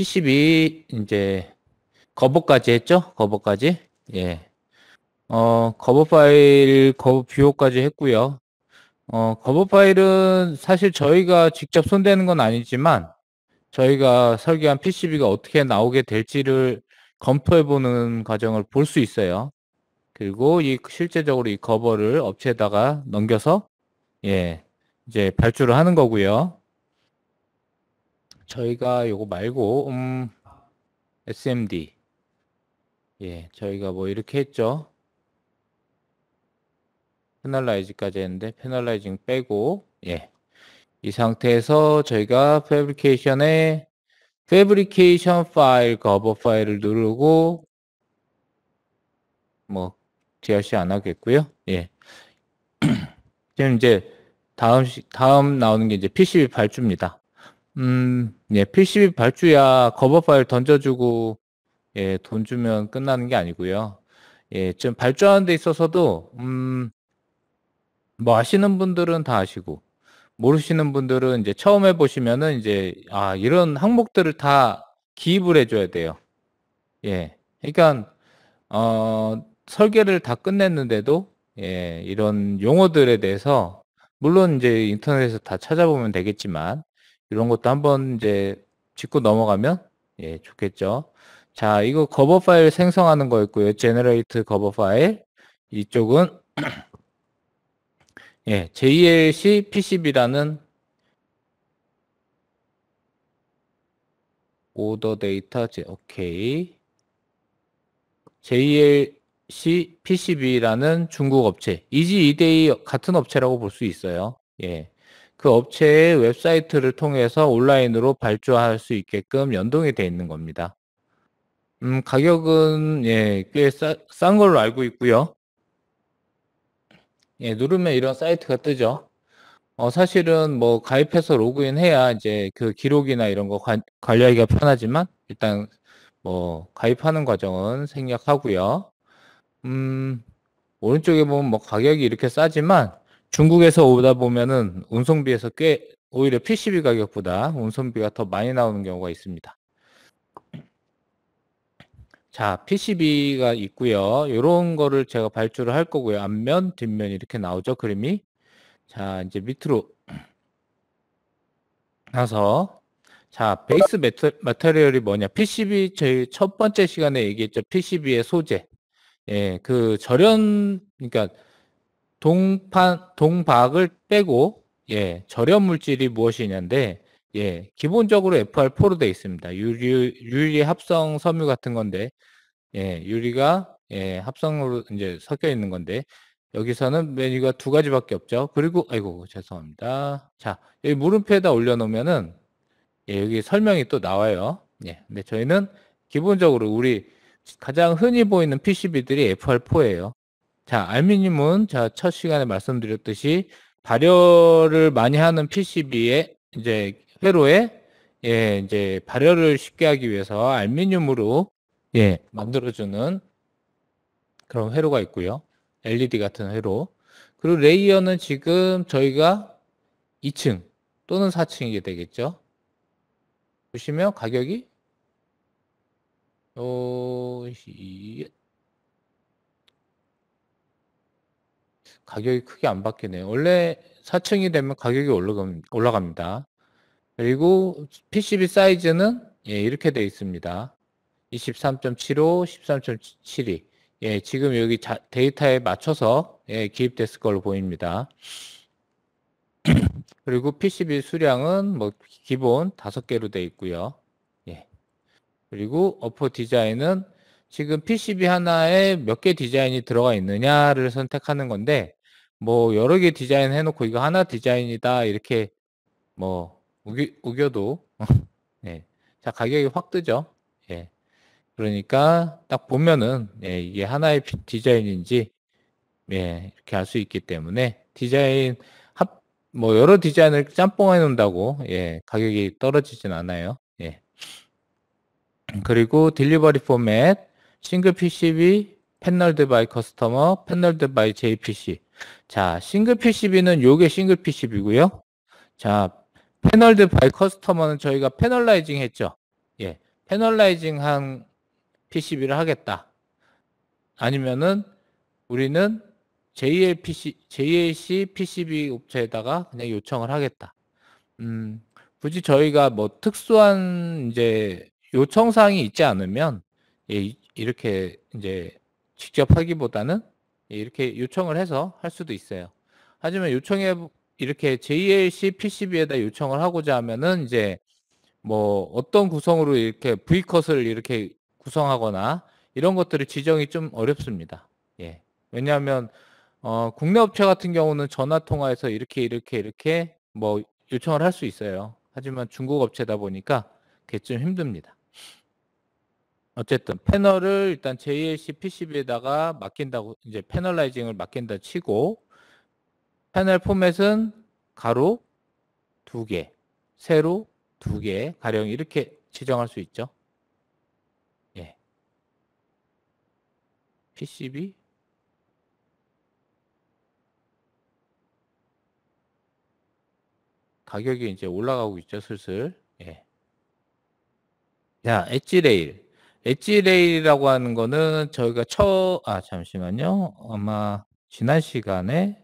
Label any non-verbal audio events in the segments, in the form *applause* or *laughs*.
PCB 이제 거버까지 했죠? 거버까지. 예. 어, 거버 파일 거버 비호까지 했고요. 어, 거버 파일은 사실 저희가 직접 손대는 건 아니지만 저희가 설계한 PCB가 어떻게 나오게 될지를 검토해 보는 과정을 볼 수 있어요. 그리고 이 실제적으로 이 거버를 업체에다가 넘겨서 예, 이제 발주를 하는 거고요. 저희가 요거 말고 음, SMD 예 저희가 뭐 이렇게 했죠 패널라이징까지 했는데 패널라이징 빼고 예이 상태에서 저희가 패브리케이션에 패브리케이션 파일 커버 파일을 누르고 뭐 d r c 안 하겠고요 예 *clears throat* 지금 이제 다음 다음 나오는 게 이제 PCB 발주입니다 음, 예, PCB 발주야 커버 파일 던져주고 예, 돈 주면 끝나는 게 아니고요. 예, 지금 발주하는 데 있어서도 음, 뭐 아시는 분들은 다 아시고 모르시는 분들은 이제 처음 해 보시면은 이제 아, 이런 항목들을 다 기입을 해 줘야 돼요. 예. 그러니까 어, 설계를 다 끝냈는데도 예, 이런 용어들에 대해서 물론 이제 인터넷에서 다 찾아보면 되겠지만 이런 것도 한 번 이제 짚고 넘어가면 예, 좋겠죠. 자, 이거 커버 파일 생성하는 거였고요. generate 커버 파일. 이쪽은 *clears throat* 예, JLC PCB라는 오더 데이터 오케이. JLC PCB라는 중국 업체. 이지 이데이 같은 업체라고 볼 수 있어요. 예. 그 업체의 웹사이트를 통해서 온라인으로 발주할 수 있게끔 연동이 되어 있는 겁니다. 음, 가격은 예, 꽤 싼 걸로 알고 있고요. 예, 누르면 이런 사이트가 뜨죠. 어, 사실은 뭐 가입해서 로그인해야 이제 그 기록이나 이런 거 관, 관리하기가 편하지만 일단 뭐 가입하는 과정은 생략하고요. 음, 오른쪽에 보면 뭐 가격이 이렇게 싸지만 중국에서 오다 보면은 운송비에서 꽤 오히려 PCB 가격보다 운송비가 더 많이 나오는 경우가 있습니다. 자, PCB가 있고요. 이런 거를 제가 발주를 할 거고요. 앞면, 뒷면 이렇게 나오죠. 그림이. 자, 이제 밑으로 나서 자, 베이스 메트 마테리얼이 뭐냐? PCB 저희 첫 번째 시간에 얘기했죠. PCB의 소재. 예, 그 절연 그러니까 동판 동박을 빼고 예, 저렴 물질이 무엇이냐인데 예, 기본적으로 FR4로 되어 있습니다. 유리 유리 합성 섬유 같은 건데 예, 유리가 예, 합성으로 이제 섞여 있는 건데 여기서는 메뉴가 두 가지밖에 없죠. 그리고 아이고 죄송합니다. 자, 여기 물음표에다 올려 놓으면은 예, 여기 설명이 또 나와요. 예. 근데 저희는 기본적으로 우리 가장 흔히 보이는 PCB들이 FR4예요. 자, 알미늄은 자, 첫 시간에 말씀드렸듯이 발열을 많이 하는 p c b 에 이제 회로에 예, 이제 발열을 쉽게 하기 위해서 알미늄으로 예, 만들어주는 그런 회로가 있고요. LED 같은 회로. 그리고 레이어는 지금 저희가 2층 또는 4층이 되겠죠. 보시면 가격이 어, 가격이 크게 안 바뀌네요. 원래 4층이 되면 가격이 올라갑니다. 그리고 PCB 사이즈는 예, 이렇게 되어 있습니다. 23.75, 13.72. 예, 지금 여기 자, 데이터에 맞춰서 예, 기입됐을 걸로 보입니다. *clears throat* 그리고 PCB 수량은 뭐 기본 5개로 되어 있고요. 예. 그리고 어퍼 디자인은 지금 PCB 하나에 몇 개 디자인이 들어가 있느냐를 선택하는 건데 뭐 여러 개 디자인 해놓고 이거 하나 디자인이다 이렇게 뭐 우기, 우겨도 *laughs* 예. 자 가격이 확 뜨죠. 예. 그러니까 딱 보면은 예, 이게 하나의 디자인인지 예, 이렇게 알 수 있기 때문에 디자인 합 뭐 여러 디자인을 짬뽕해 놓는다고 예, 가격이 떨어지진 않아요. 예. 그리고 딜리버리 포맷 싱글 PCB 패널드 바이 커스터머 패널드 바이 JPC 자, 싱글 PCB는 요게 싱글 PCB고요. 자, 패널드 바이 커스터머는 저희가 패널라이징 했죠. 예. 패널라이징 한 PCB를 하겠다. 아니면은 우리는 JLPC, JLC PCB 업체에다가 그냥 요청을 하겠다. 음, 굳이 저희가 뭐 특수한 이제 요청사항이 있지 않으면 예, 이렇게 이제 직접 하기보다는 예, 이렇게 요청을 해서 할 수도 있어요. 하지만 요청에 이렇게 JLC PCB에다 요청을 하고자 하면은 이제 뭐 어떤 구성으로 이렇게 V컷을 이렇게 구성하거나 이런 것들을 지정이 좀 어렵습니다. 예. 왜냐하면 어, 국내 업체 같은 경우는 전화 통화에서 이렇게 이렇게 이렇게 뭐 요청을 할 수 있어요. 하지만 중국 업체다 보니까 그게 좀 힘듭니다. 어쨌든 패널을 일단 JLC PCB에다가 맡긴다고 이제 패널라이징을 맡긴다 치고 패널 포맷은 가로 두 개, 세로 두 개, 가령 이렇게 지정할 수 있죠. 예. PCB 가격이 이제 올라가고 있죠, 슬슬. 예. 자, 엣지 레일. 엣지레일이라고 하는 거는 저희가 처, 아, 잠시만요. 아마 지난 시간에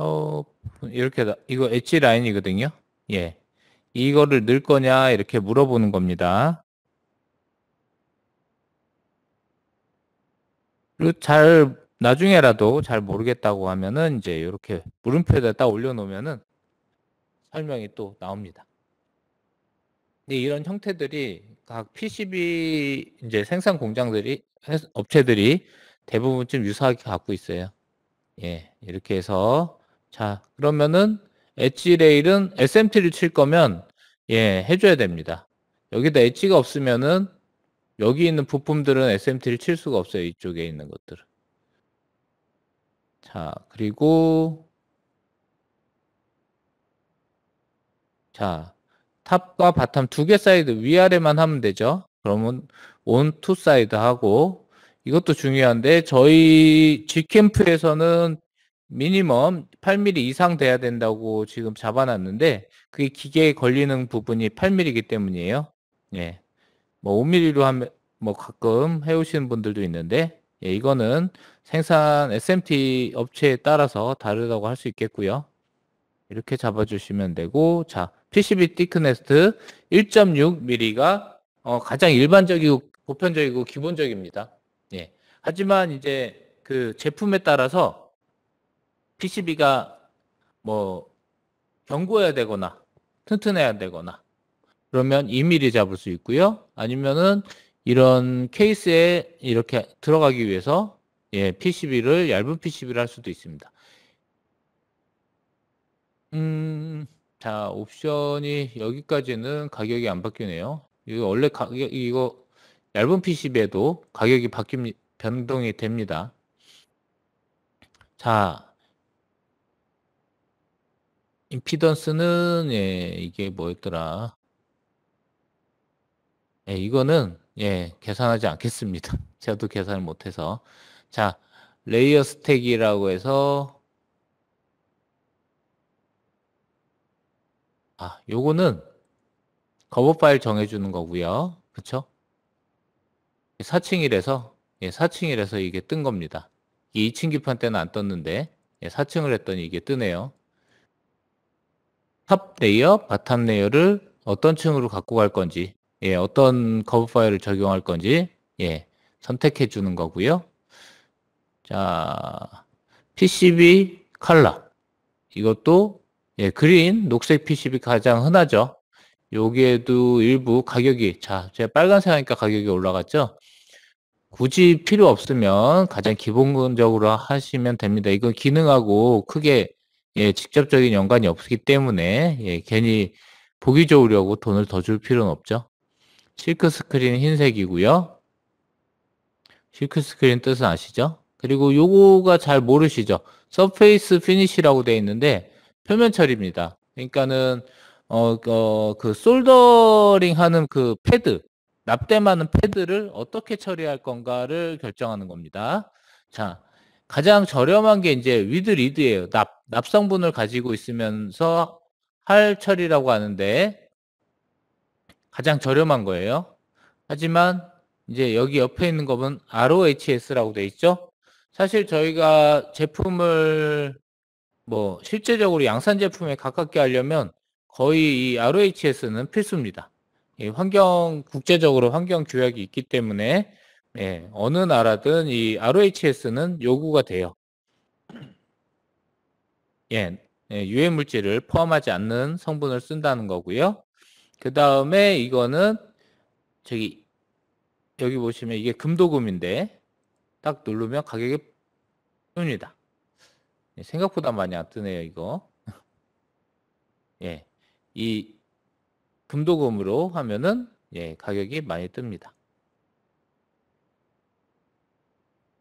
어, 이렇게, 이거 엣지 라인이거든요. 예. 이거를 넣을 거냐, 이렇게 물어보는 겁니다. 그리고 잘 나중에라도 잘 모르겠다고 하면은 이제 이렇게 물음표에다 딱 올려놓으면은 설명이 또 나옵니다. 근데 이런 형태들이 각 PCB 이제 생산 공장들이 업체들이 대부분 좀 유사하게 갖고 있어요. 예, 이렇게 해서 자 그러면은 엣지 레일은 SMT를 칠 거면 예 해줘야 됩니다. 여기다 엣지가 없으면은 여기 있는 부품들은 SMT를 칠 수가 없어요. 이쪽에 있는 것들 자, 그리고 자, 탑과 바텀 두 개 사이드 위아래만 하면 되죠. 그러면 온 투 사이드 하고 이것도 중요한데 저희 G캠프에서는 미니멈 8mm 이상 돼야 된다고 지금 잡아놨는데 그게 기계에 걸리는 부분이 8mm이기 때문이에요. 예. 뭐 5mm로 한뭐 가끔 해오시는 분들도 있는데 예, 이거는 생산 SMT 업체에 따라서 다르다고 할 수 있겠고요. 이렇게 잡아주시면 되고 자 PCB 티크네스트 1.6mm가 어, 가장 일반적이고 보편적이고 기본적입니다. 예. 하지만 이제 그 제품에 따라서 PCB가 뭐 견고해야 되거나 튼튼해야 되거나 그러면 2mm 잡을 수 있고요. 아니면은 이런 케이스에 이렇게 들어가기 위해서 예, PCB를 얇은 PCB를 할 수도 있습니다. 음, 자 옵션이 여기까지는 가격이 안 바뀌네요. 이거 원래 가격 이거 얇은 PCB에도 가격이 바뀝 변동이 됩니다. 자 임피던스는 예, 이게 뭐였더라? 예, 이거는 예, 계산하지 않겠습니다. 저도 *laughs* 계산을 못해서. 자, 레이어 스택이라고 해서 아, 요거는 거버 파일 정해주는 거고요. 그쵸? 4층이라서 예, 4층이라서 예, 이게 뜬 겁니다. 이 2층 기판 때는 안 떴는데 예, 4층을 했더니 이게 뜨네요. 탑 레이어, 바탕 레이어를 어떤 층으로 갖고 갈 건지 예, 어떤 커브 파일을 적용할 건지 예, 선택해 주는 거고요. 자, PCB 컬러 이것도 예, 그린 녹색 PCB 가장 흔하죠. 여기에도 일부 가격이 자, 제가 빨간색 하니까 가격이 올라갔죠. 굳이 필요 없으면 가장 기본적으로 하시면 됩니다. 이건 기능하고 크게 예, 직접적인 연관이 없기 때문에 예, 괜히 보기 좋으려고 돈을 더 줄 필요는 없죠. 실크 스크린 흰색이고요. 실크 스크린 뜻은 아시죠? 그리고 요거가 잘 모르시죠? 서페이스 피니시라고 되어 있는데 표면 처리입니다. 그러니까는 어, 어, 그 솔더링 하는 그 패드, 납땜하는 패드를 어떻게 처리할 건가를 결정하는 겁니다. 자, 가장 저렴한 게 이제 위드 리드예요. 납, 납성분을 가지고 있으면서 할 처리라고 하는데 가장 저렴한 거예요. 하지만 이제 여기 옆에 있는 거는 ROHS라고 돼 있죠. 사실 저희가 제품을 뭐 실제적으로 양산 제품에 가깝게 하려면 거의 이 ROHS는 필수입니다. 예, 환경 국제적으로 환경 규약이 있기 때문에 예, 어느 나라든 이 ROHS는 요구가 돼요. 예, 예, 유해 물질을 포함하지 않는 성분을 쓴다는 거고요. 그 다음에 이거는 저기 여기 보시면 이게 금도금인데 딱 누르면 가격이 뜹니다. 예, 생각보다 많이 안 뜨네요, 이거. *laughs* 예. 이 금도금으로 하면은 예, 가격이 많이 뜹니다.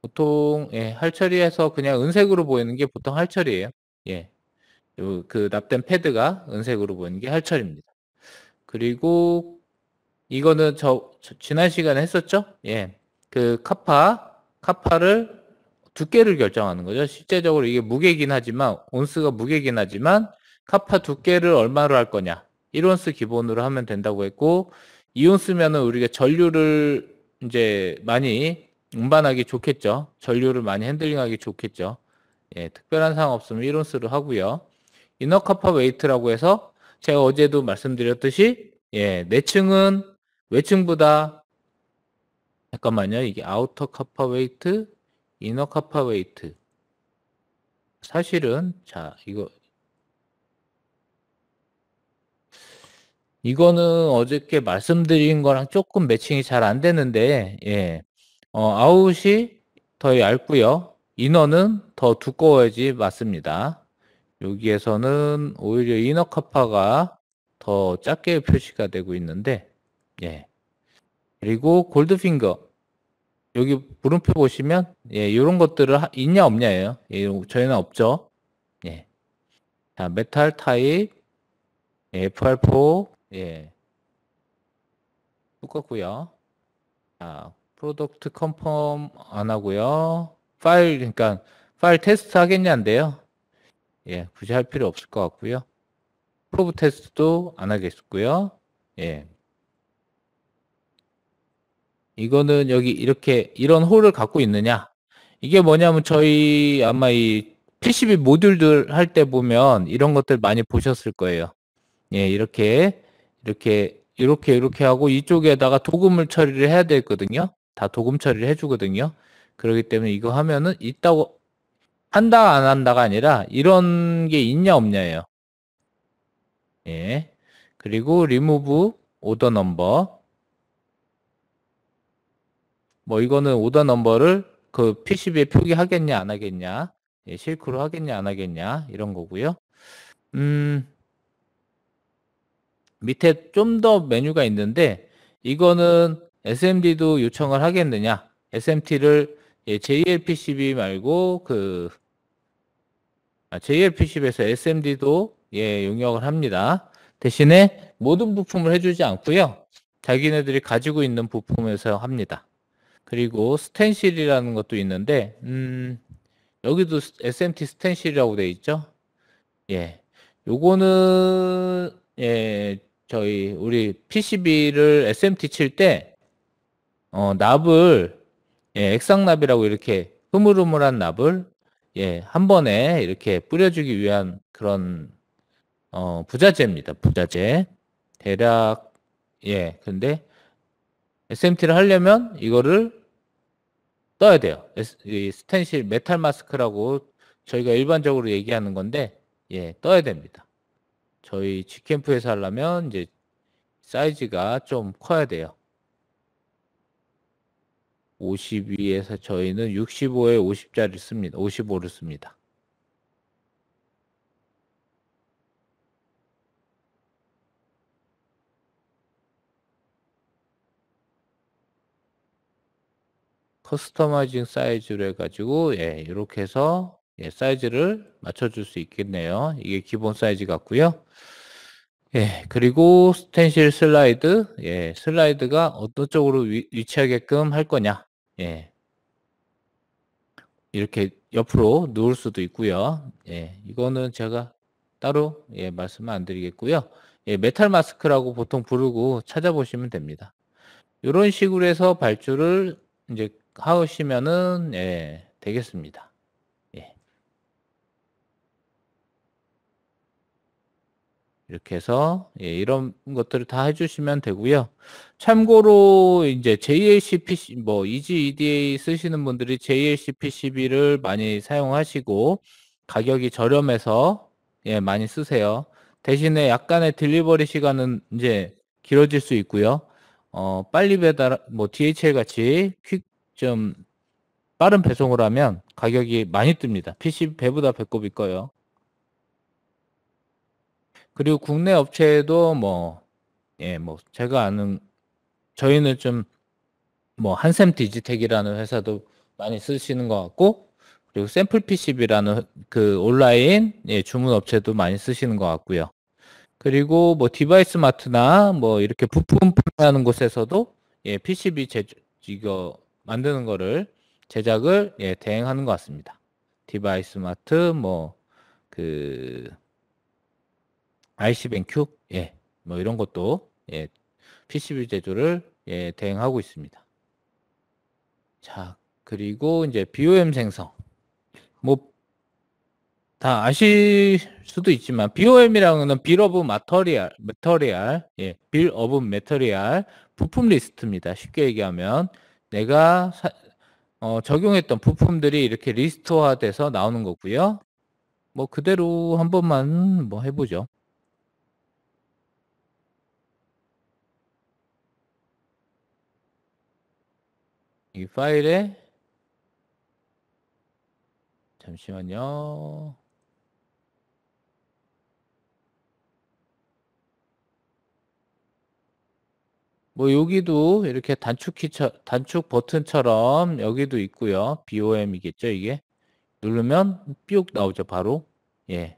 보통 예, 할처리해서 그냥 은색으로 보이는 게 보통 할처리예요. 예. 그 납땜 패드가 은색으로 보이는 게 할처리입니다. 그리고 이거는 저, 저 지난 시간에 했었죠? 예. 그 카파 카파를 두께를 결정하는 거죠. 실제적으로 이게 무게긴 하지만 온스가 무게긴 하지만 카파 두께를 얼마로 할 거냐? 1온스 기본으로 하면 된다고 했고 2온스면은 우리가 전류를 이제 많이 운반하기 좋겠죠. 전류를 많이 핸들링하기 좋겠죠. 예, 특별한 상황 없으면 1온스로 하고요. 이너 카파 웨이트라고 해서 제가 어제도 말씀드렸듯이 예, 내층은 외층보다 잠깐만요. 이게 아우터 카파 웨이트, 이너 카파 웨이트. 사실은 자, 이거 이거는 어저께 말씀드린 거랑 조금 매칭이 잘 안 되는데 예. 어, 아웃이 더 얇고요. 이너는 더 두꺼워야지 맞습니다. 여기에서는 오히려 이너카파가 더 작게 표시가 되고 있는데 예 그리고 골드핑거 여기 물음표 보시면 예 이런 것들을 하, 있냐 없냐예요 예 저희는 없죠 예자 메탈 타입 예, FR4 예 똑같고요 자 프로덕트 컨펌 안 하고요 파일 그러니까 파일 테스트 하겠냐인데요 예, 굳이 할 필요 없을 것 같고요. 프로브 테스트도 안 하겠고요. 예. 이거는 여기 이렇게 이런 홀을 갖고 있느냐? 이게 뭐냐면 저희 아마 이 PCB 모듈들 할 때 보면 이런 것들 많이 보셨을 거예요. 예, 이렇게 이렇게 이렇게 이렇게 하고 이쪽에다가 도금을 처리를 해야 되거든요. 다 도금 처리를 해주거든요. 그러기 때문에 이거 하면은 있다고 한다 안 한다가 아니라 이런 게 있냐 없냐예요. 예. 그리고 remove order number 뭐 이거는 오더 넘버를 그 PCB에 표기하겠냐 안 하겠냐 예, 실크로 하겠냐 안 하겠냐 이런 거고요. 음 밑에 좀 더 메뉴가 있는데 이거는 SMD도 요청을 하겠느냐 SMT를 예, JLPCB 말고 그 아, JLPCB에서 SMD도 예, 용역을 합니다. 대신에 모든 부품을 해주지 않고요. 자기네들이 가지고 있는 부품에서 합니다. 그리고 스텐실이라는 것도 있는데 음, 여기도 SMT 스텐실이라고 돼 있죠. 예. 요거는 예, 저희 우리 PCB를 SMT 칠때 어, 납을 예, 액상납이라고 이렇게 흐물흐물한 납을 예, 한 번에 이렇게 뿌려주기 위한 그런 어, 부자재입니다. 부자재. 대략 예, 근데 SMT를 하려면 이거를 떠야 돼요. 스텐실 메탈 마스크라고 저희가 일반적으로 얘기하는 건데 예, 떠야 됩니다. 저희 직캠프에서 하려면 이제 사이즈가 좀 커야 돼요. 52에서 저희는 65에 50짜리 씁니다. 55를 씁니다. 커스터마이징 사이즈로 해가지고 예, 이렇게 해서 예, 사이즈를 맞춰줄 수 있겠네요. 이게 기본 사이즈 같고요. 예, 그리고 스텐실 슬라이드, 예, 슬라이드가 어떤 쪽으로 위, 위치하게끔 할 거냐. 예. 이렇게 옆으로 누울 수도 있고요. 예. 이거는 제가 따로 예, 말씀은 안 드리겠고요. 예, 메탈 마스크라고 보통 부르고 찾아보시면 됩니다. 이런 식으로 해서 발주를 이제 하시면은 예, 되겠습니다. 이렇게 해서 예, 이런 것들을 다 해주시면 되고요. 참고로 이제 JLC PC 뭐 EG EDA 쓰시는 분들이 JLC PCB를 많이 사용하시고 가격이 저렴해서 예, 많이 쓰세요. 대신에 약간의 딜리버리 시간은 이제 길어질 수 있고요. 어, 빨리 배달 뭐 DHL 같이 퀵 좀 빠른 배송을 하면 가격이 많이 뜹니다. PC 배보다 배꼽이꺼요 그리고 국내 업체에도 뭐, 예, 뭐, 제가 아는, 저희는 좀, 뭐, 한샘 디지텍이라는 회사도 많이 쓰시는 것 같고, 그리고 샘플 PCB라는 그 온라인, 예, 주문 업체도 많이 쓰시는 것 같고요. 그리고 뭐, 디바이스 마트나 뭐, 이렇게 부품 판매하는 곳에서도, 예, PCB 제, 이거, 만드는 거를, 제작을, 예, 대행하는 것 같습니다. 디바이스 마트, 뭐, 그, IC뱅큐 b 예, 뭐 이런 것도 예, PCB 제조를 예, 대행하고 있습니다. 자, 그리고 이제 BOM 생성. 뭐 다 아실 수도 있지만 BOM이라는 빌 오브 마터리알, 매터리알 예, 빌 오브 메터리알 부품 리스트입니다. 쉽게 얘기하면 내가 사, 어, 적용했던 부품들이 이렇게 리스트화돼서 나오는 거고요. 뭐 그대로 한 번만 뭐 해보죠. 이 파일에 잠시만요. 뭐 여기도 이렇게 단축키 단축 버튼처럼 여기도 있고요. BOM이겠죠, 이게. 누르면 뿅 나오죠, 바로. 예.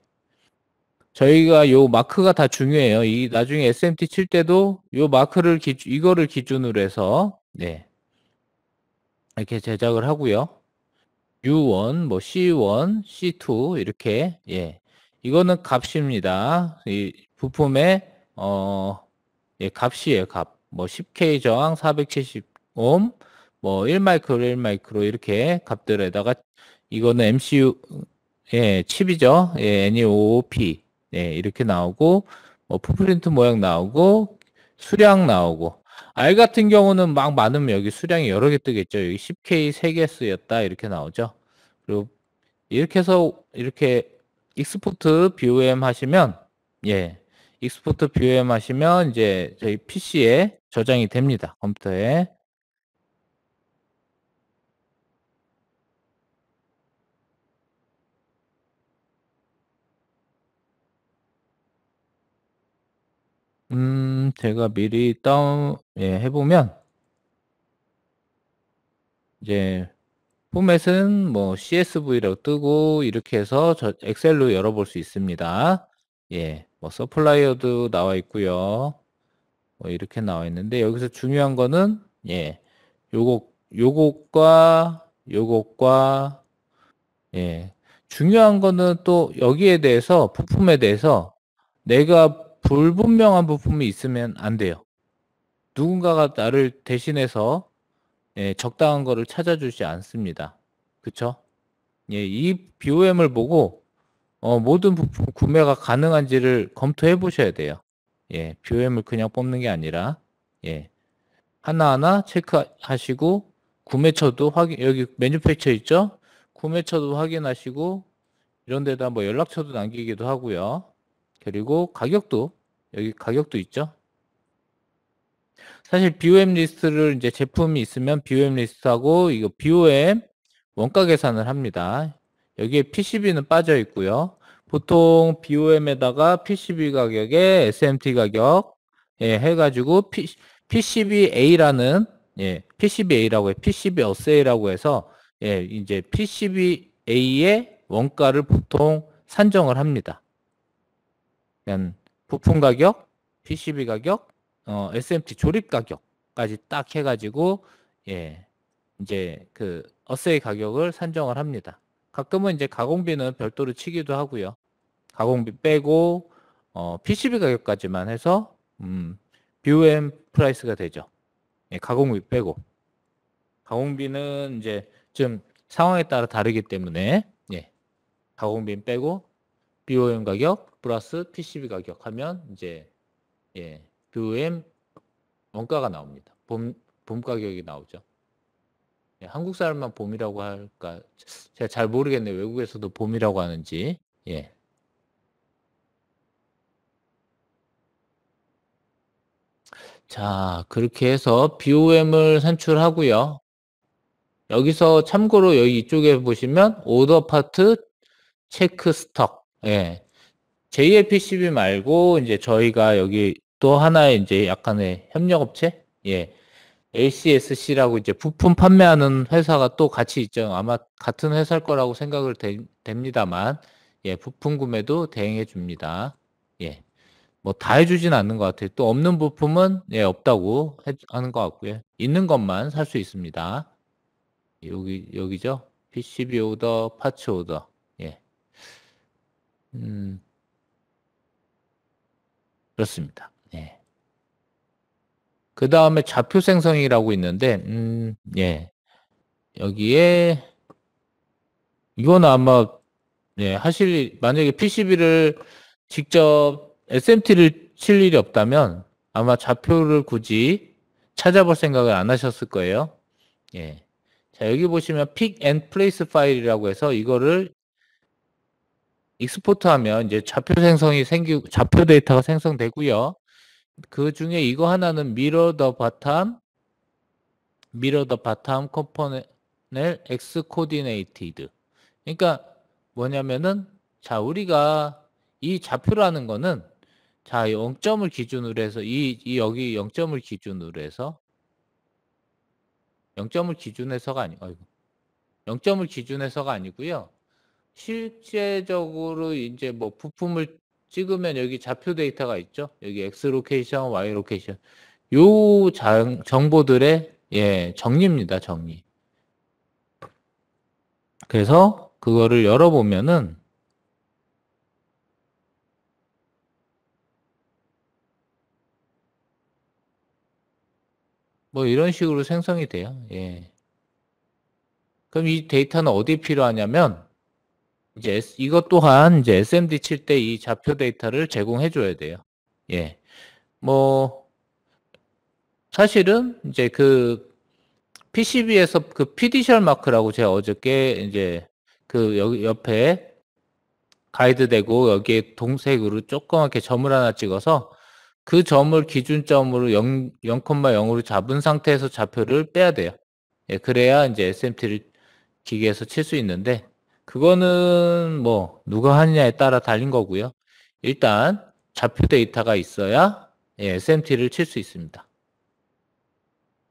저희가 요 마크가 다 중요해요. 이 나중에 SMT 칠 때도 요 마크를 기 이거를 기준으로 해서 네. 이렇게 제작을 하고요. U1, 뭐 C1, C2 이렇게 예. 이거는 값입니다. 이 부품의 어 예, 값이에요, 값. 뭐 10K 저항 470옴 뭐 1마이크로 1마이크로 이렇게 값들에다가 이거는 MCU 예, 칩이죠. 예, NE55P. 예, 이렇게 나오고 뭐 푸프린트 모양 나오고 수량 나오고 알 같은 경우는 막 많으면 여기 수량이 여러 개 뜨겠죠. 여기 10K 3개 쓰였다 이렇게 나오죠. 그리고 이렇게 해서 이렇게 익스포트 BOM 하시면 예. 익스포트 BOM 하시면 이제 저희 PC에 저장이 됩니다. 컴퓨터에. 음 제가 미리 다운 예해 보면 이제 포맷은 뭐 CSV라고 뜨고 이렇게 해서 저 엑셀로 열어볼 수 있습니다. 예, 뭐 서플라이어도 나와 있고요. 뭐 이렇게 나와 있는데 여기서 중요한 거는 예, 요거 요것과 요것과 예, 중요한 거는 또 여기에 대해서 부품에 대해서 내가 불분명한 부품이 있으면 안 돼요. 누군가가 나를 대신해서 예, 적당한 거를 찾아주지 않습니다. 그쵸? 예, 이 BOM을 보고 어, 모든 부품 구매가 가능한지를 검토해 보셔야 돼요. 예, BOM을 그냥 뽑는 게 아니라 예, 하나하나 체크하시고 구매처도 확인 여기 메뉴팩처 있죠? 구매처도 확인하시고 이런 데다 뭐 연락처도 남기기도 하고요. 그리고 가격도 여기 가격도 있죠. 사실 BOM 리스트를 이제 제품이 있으면 BOM 리스트하고 이거 BOM 원가 계산을 합니다. 여기에 PCB는 빠져 있고요. 보통 BOM에다가 PCB 가격에 SMT 가격 예, 해가지고 P, c b a 라는 예, PCBA라고 해 PCB 어세이라고 해서 예, 이제 PCBA의 원가를 보통 산정을 합니다. 그냥 부품 가격, PCB 가격, 어, SMT 조립 가격까지 딱 해가지고 예 이제 그 어세이 가격을 산정을 합니다. 가끔은 이제 가공비는 별도로 치기도 하고요. 가공비 빼고 어, PCB 가격까지만 해서 음, BOM 프라이스가 되죠. 예, 가공비 빼고 가공비는 이제 좀 상황에 따라 다르기 때문에 예, 가공비 빼고 BOM 가격 플러스 PCB 가격 하면 이제 예, BOM 원가가 나옵니다. 봄, 봄 가격이 나오죠. 예, 한국 사람만 봄이라고 할까? 제가 잘 모르겠네요. 외국에서도 봄이라고 하는지. 예. 자, 그렇게 해서 BOM을 산출하고요. 여기서 참고로 여기 이쪽에 보시면 오더 파트 체크 스톡. 예. JLPCB 말고 이제 저희가 여기 또 하나의 이제 약간의 협력업체 예 ACSC라고 이제 부품 판매하는 회사가 또 같이 있죠 아마 같은 회사일 거라고 생각을 되, 됩니다만 예 부품 구매도 대행해 줍니다 예뭐 다 해주진 않는 것 같아요 또 없는 부품은 예 없다고 해, 하는 것 같고요 있는 것만 살 수 있습니다 여기 여기죠 PCB 오더 파츠 오더 예 음. 그렇습니다. 예. 그 다음에 좌표 생성이라고 있는데, 음, 예. 여기에, 이건 아마, 예, 하실, 만약에 PCB를 직접 SMT를 칠 일이 없다면 아마 좌표를 굳이 찾아볼 생각을 안 하셨을 거예요. 예. 자, 여기 보시면 pick and place 파일이라고 해서 이거를 익스포트 하면 이제 좌표 생성이 생기 좌표 데이터가 생성되고요. 그 중에 이거 하나는 미러 더 바텀 미러 더 바텀 컴포넬 엑스 코디네이티드. 그러니까 뭐냐면은 자, 우리가 이 좌표라는 거는 자, 0점을 기준으로 해서 이, 이 여기 0점을 기준으로 해서 0점을 기준해서가 아니, 고 0점을 기준해서가 아니고요. 실제적으로 이제 뭐 부품을 찍으면 여기 좌표 데이터가 있죠. 여기 X 로케이션, Y 로케이션. 요 장, 정보들의 예, 정리입니다. 정리. 그래서 그거를 열어보면은 뭐 이런 식으로 생성이 돼요. 예. 그럼 이 데이터는 어디에 필요하냐면 이제 이것 또한 이제 SMD 칠 때 이 좌표 데이터를 제공해 줘야 돼요. 예. 뭐 사실은 이제 그 PCB에서 그 피디셜 마크라고 제가 어저께 이제 그 여기 옆에 가이드 되고 여기에 동색으로 조그맣게 점을 하나 찍어서 그 점을 기준점으로 0, 0,0으로 잡은 상태에서 좌표를 빼야 돼요. 예, 그래야 이제 SMT를 기계에서 칠 수 있는데 그거는 뭐 누가 하느냐에 따라 달린 거고요. 일단 좌표 데이터가 있어야 예, SMT를 칠 수 있습니다.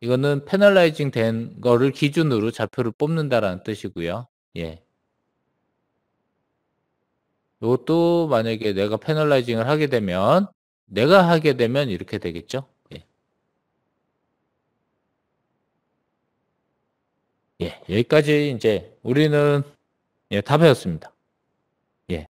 이거는 패널라이징 된 거를 기준으로 좌표를 뽑는다라는 뜻이고요. 예. 이것도 만약에 내가 패널라이징을 하게 되면 내가 하게 되면 이렇게 되겠죠. 예. 예, 여기까지 이제 우리는 예, 다 배웠습니다.